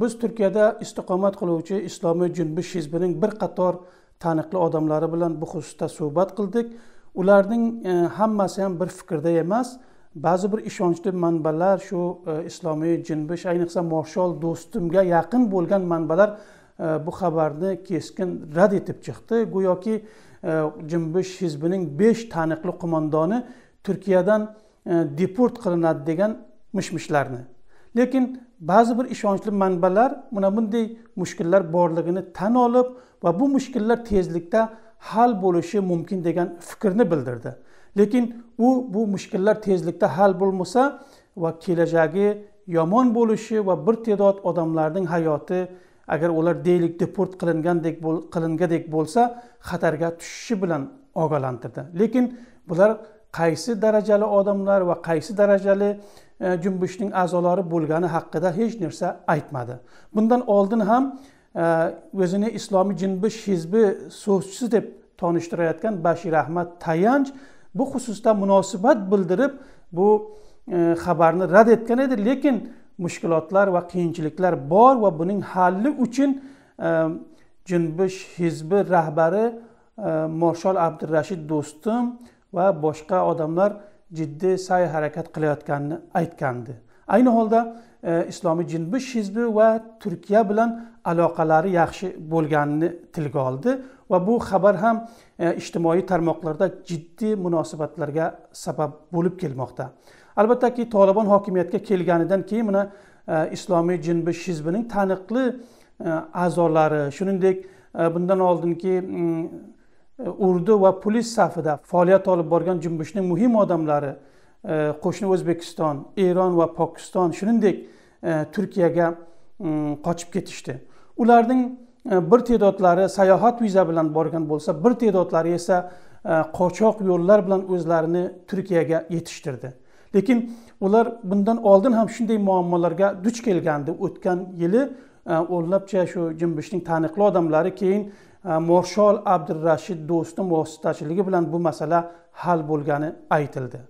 biz turkiyada istiqomat qiluvchi islomiy junbish hizbining bir qator taniqli odamlari bilan bu xususda suhbat qildik ularning e, hammasi ham bir fikrda emas ba'zi bir ishonchli manbalar shu e, islomiy junbish ayniqsa marshal do'stimga yaqin bo'lgan manbalar e, bu xabarni keskin rad etib chiqdi go'yoki e, junbish hizbining besh taniqli qo'mondoni turkiyadan e, deport qilinadi degan mish mishlarni lekin ba'zi bir ishonchli manbalar mana bunday mushkullar borligini tan olib va bu mushkullar tezlikda hal bo'lishi mumkin degan fikrni bildirdi lekin u bu mushkullar tezlikda hal bo'lmasa va kelajagi yomon bo'lishi va bir tedod odamlarning hayoti agar ular deylik deport qilingandek qilingandek bo'lsa xatarga tushishi bilan ogohlantirdi lekin bular qaysi darajali odamlar va qaysi darajali e, jumbushning a'zolari bo'lgani haqida hech narsa aytmadi bundan oldin ham e, o'zini islomiy jinbish hizbi so'zchisi deb tanishtirayotgan bashir ahmad tayanch bu xususda munosabat bildirib bu e, xabarni rad etgan edi lekin mushkulotlar va qiyinchiliklar bor va buning halli uchun jinbish hizbi rahbari marshal abdurashid do'stim va boshqa odamlar jiddiy sa'y harakat qilayotganini aytgandi ayni holda e, islomiy jinbish hizbi va turkiya bilan aloqalari yaxshi bo'lganini tilga oldi va bu xabar ham e, ijtimoiy tarmoqlarda jiddiy munosabatlarga sabab bo'lib kelmoqda albattaki tolibon hokimiyatga kelganidan keyin mana e, islomiy jinbish hizbining taniqli e, a'zolari shuningdek e, bundan oldingi urdu va pulis safida faoliyat olib borgan jumbushning muhim odamlari e, qo'shni o'zbekiston eron va pokiston shuningdek e, turkiyaga mm, qochib ketishdi ularning e, bir te'dodlari sayohat viza bilan borgan bo'lsa bir te'dodlari esa qochoq yo'llar bilan o'zlarini turkiyaga yetishtirdi lekin ular bundan oldin ham shunday muammolarga duch kelgandi o'tgan yili o'nlabcha shu jumbishning taniqli odamlari keyin marshal abdurashid do'stum vositachiligi bilan bu masala hal bo'lgani aytildi